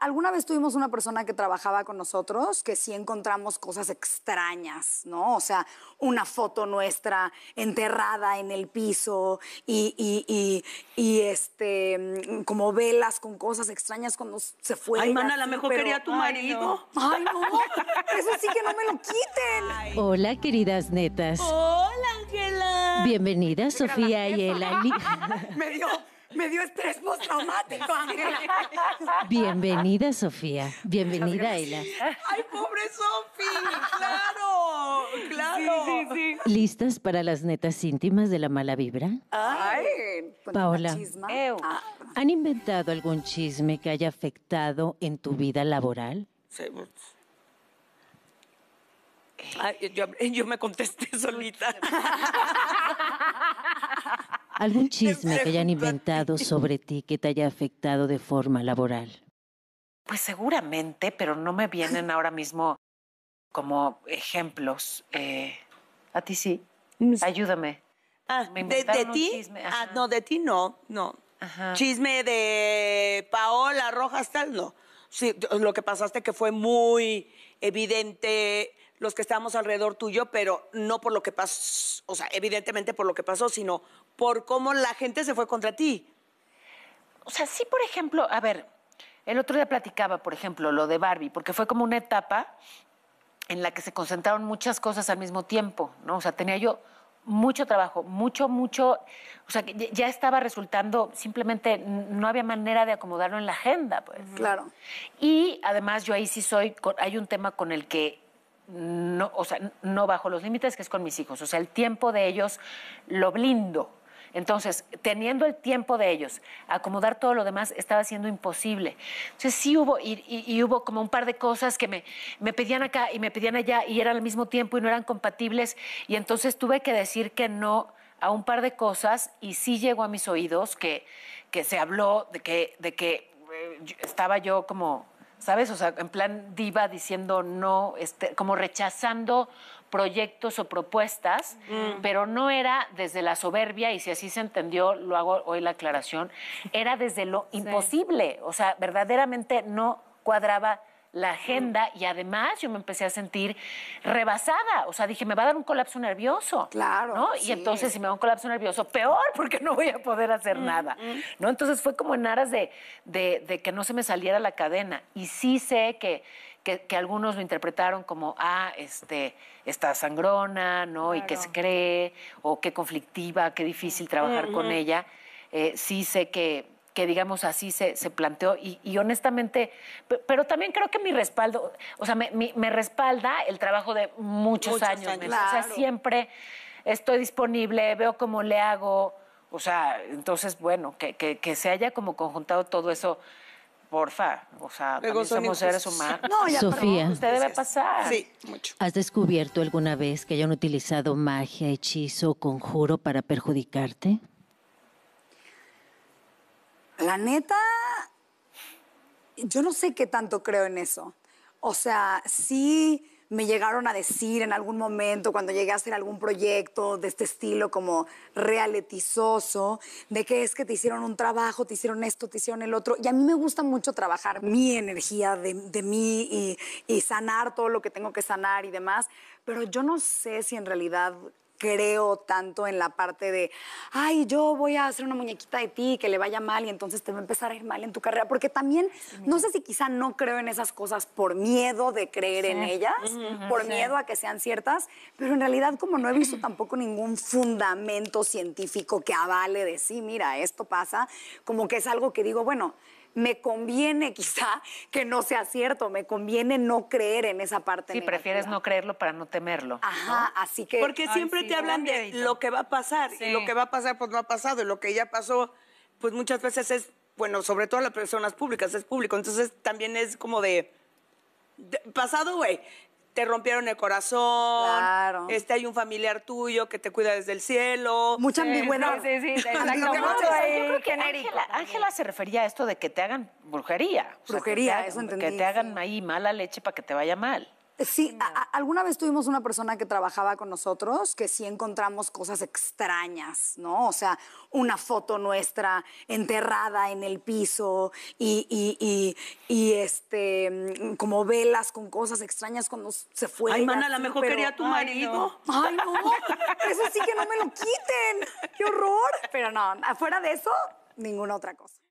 alguna vez tuvimos una persona que trabajaba con nosotros que sí encontramos cosas extrañas, ¿no? O sea, una foto nuestra enterrada en el piso y, y, y, y este, mm, como velas con cosas extrañas cuando se fue. Ay, mana, a lo mejor quería tu marido. Ay, no, eso sí que no me lo quiten. Hola, queridas netas. Hola, Ángela. Bienvenidas, Sofía y Elali. me dio me dio estrés postraumático, Ángela. Bienvenida, Sofía. Bienvenida, Aila. Ay, pobre Sofía! claro, claro. Sí, sí, ¿Listas para las netas íntimas de la mala vibra? Ay, Paola, ah. ¿han inventado algún chisme que haya afectado en tu vida laboral? Sí, pues. yo, me contesté solita. ¿Algún chisme que hayan inventado sobre ti que te haya afectado de forma laboral? Pues seguramente, pero no me vienen ahora mismo como ejemplos. Eh, a ti sí. Mm, ayúdame. Ah, de, ti? Ah, no, de ti no, no. Chisme de Paola Rojas tal, no. Sí, lo que pasaste que fue muy evidente los que estábamos alrededor tuyo, pero no por lo que pasó, o sea, evidentemente por lo que pasó, sino por cómo la gente se fue contra ti. O sea, sí, por ejemplo, a ver, el otro día platicaba, por ejemplo, lo de Barbie, porque fue como una etapa en la que se concentraron muchas cosas al mismo tiempo, ¿no? O sea, tenía yo mucho trabajo, mucho, mucho, o sea, que ya estaba resultando, simplemente no había manera de acomodarlo en la agenda, pues. Claro. Y además yo ahí sí soy, hay un tema con el que no, o sea, no bajo los límites, que es con mis hijos, o sea, el tiempo de ellos lo blindo. Entonces, teniendo el tiempo de ellos, acomodar todo lo demás estaba siendo imposible. Entonces, sí hubo, y, hubo como un par de cosas que me, pedían acá y me pedían allá y eran al mismo tiempo y no eran compatibles. Y entonces tuve que decir que no a un par de cosas y sí llegó a mis oídos que, se habló de que eh, estaba yo como ¿sabes? O sea, en plan diva diciendo no, este, como rechazando proyectos o propuestas, mm. pero no era desde la soberbia, y si así se entendió, lo hago hoy la aclaración, era desde lo imposible, o sea, verdaderamente no cuadraba la agenda y además yo me empecé a sentir rebasada. O sea, dije, me va a dar un colapso nervioso. Claro. Y entonces, si me da un colapso nervioso, peor, porque no voy a poder hacer nada. ¿no? Entonces fue como en aras de, de, que no se me saliera la cadena. Y sí sé que, algunos lo interpretaron como, ah, este, está sangrona, ¿no? Y que se cree, o qué conflictiva, qué difícil trabajar con ella. Eh, sí sé que que digamos así se, se planteó y, honestamente, pero también creo que mi respaldo, o sea, me, me, respalda el trabajo de muchos, años. O sea, siempre estoy disponible, veo cómo le hago. O sea, entonces, bueno, que, que, se haya como conjuntado todo eso porfa, o sea, también somos seres humanos. No, ya Sofía, usted debe pasar. Sí, mucho. ¿Has descubierto alguna vez que hayan utilizado magia, hechizo, conjuro para perjudicarte? la neta, yo no sé qué tanto creo en eso. O sea, sí me llegaron a decir en algún momento, cuando llegué a hacer algún proyecto de este estilo como realetizoso, de que es que te hicieron un trabajo, te hicieron esto, te hicieron el otro. Y a mí me gusta mucho trabajar mi energía de, mí y sanar todo lo que tengo que sanar y demás. Pero yo no sé si en realidad creo tanto en la parte de, ay, yo voy a hacer una muñequita de ti que le vaya mal y entonces te va a empezar a ir mal en tu carrera, porque también no sé si quizá no creo en esas cosas por miedo de creer en ellas, por miedo a que sean ciertas, pero en realidad como no he visto tampoco ningún fundamento científico que avale de sí, mira, esto pasa, como que es algo que digo, bueno, me conviene quizá que no sea cierto, me conviene no creer en esa parte. Sí, prefieres no creerlo para no temerlo. Ajá, así que... Porque siempre te hablan de lo que va a pasar, y lo que va a pasar pues no ha pasado, y lo que ya pasó pues muchas veces es, bueno, sobre todo las personas públicas, es público, entonces también es como de pasado, güey, te rompieron el corazón. Este, hay un familiar tuyo que te cuida desde el cielo. Mucha ambigüedad. Sí, yo creo que Ángela, se refería a esto de que te hagan brujería. brujería, que eso entendí. Que te hagan ahí mala leche para que te vaya mal. Sí, alguna vez tuvimos una persona que trabajaba con nosotros que sí encontramos cosas extrañas, ¿no? O sea, una foto nuestra enterrada en el piso y, y, y, y este, mm, como velas con cosas extrañas cuando se fue. Ay, mana, a mejor quería tu marido. Ay no. Ay, no. Eso sí que no me lo quiten. ¡Qué horror! Pero no, afuera de eso, ninguna otra cosa.